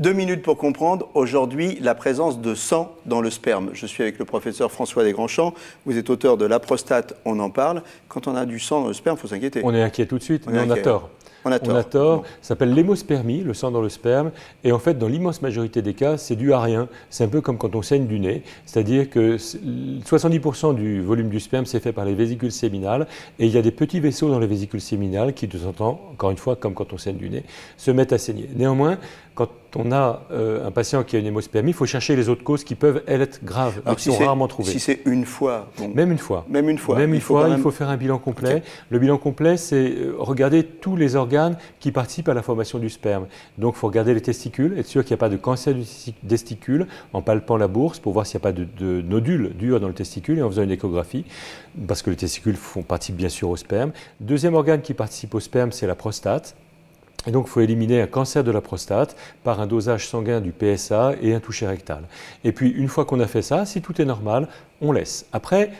Deux minutes pour comprendre aujourd'hui la présence de sang dans le sperme. Je suis avec le professeur François Desgrandchamps. Vous êtes auteur de La prostate, on en parle. Quand on a du sang dans le sperme, il faut s'inquiéter. On est inquiet tout de suite, on mais on a tort. On a tort. On a tort. Ça s'appelle l'hémospermie, le sang dans le sperme. Et en fait, dans l'immense majorité des cas, c'est dû à rien. C'est un peu comme quand on saigne du nez. C'est-à-dire que 70% du volume du sperme, c'est fait par les vésicules séminales. Et il y a des petits vaisseaux dans les vésicules séminales qui, de temps en temps, encore une fois, comme quand on saigne du nez, se mettent à saigner. Néanmoins, quand on a euh, un patient qui a une hémospermie, il faut chercher les autres causes qui peuvent, elles, être graves, qui sont rarement trouvées. Si c'est une fois Même une fois. Même une fois. Même il faut il faut faire un bilan complet. Le bilan complet, c'est euh, regarder tous les organes qui participent à la formation du sperme. Donc, il faut regarder les testicules, être sûr qu'il n'y a pas de cancer du testicule, en palpant la bourse pour voir s'il n'y a pas de, de nodules durs dans le testicule et en faisant une échographie, parce que les testicules font partie, bien sûr, au sperme. Deuxième organe qui participe au sperme, c'est la prostate. Et donc, il faut éliminer un cancer de la prostate par un dosage sanguin du PSA et un toucher rectal. Et puis, une fois qu'on a fait ça, si tout est normal, on laisse. Après,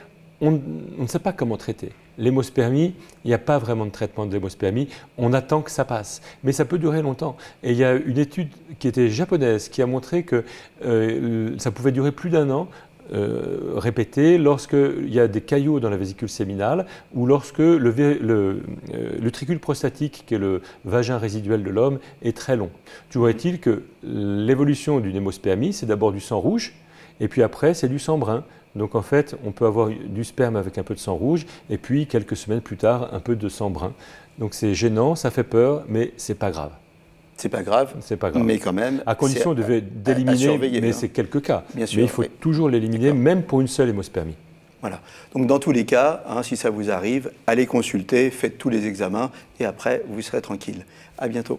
on, ne sait pas comment traiter. L'hémospermie, il n'y a pas vraiment de traitement de l'hémospermie, on attend que ça passe. Mais ça peut durer longtemps. Et il y a une étude qui était japonaise qui a montré que euh, ça pouvait durer plus d'un an euh, lorsqu'il y a des caillots dans la vésicule séminale ou lorsque le, l'utricule euh, prostatique, qui est le vagin résiduel de l'homme, est très long. vois est-il que l'évolution d'une hémospermie c'est d'abord du sang rouge et puis après, c'est du sang brun. Donc en fait, on peut avoir du sperme avec un peu de sang rouge et puis quelques semaines plus tard, un peu de sang brun. Donc c'est gênant, ça fait peur, mais c'est pas grave. C'est pas grave. C'est pas grave. Mais quand même. À condition d'éliminer. Mais hein. c'est quelques cas. Bien sûr, mais il faut toujours l'éliminer, même pour une seule hémospermie. Voilà. Donc dans tous les cas, hein, si ça vous arrive, allez consulter, faites tous les examens et après vous serez tranquille. À bientôt.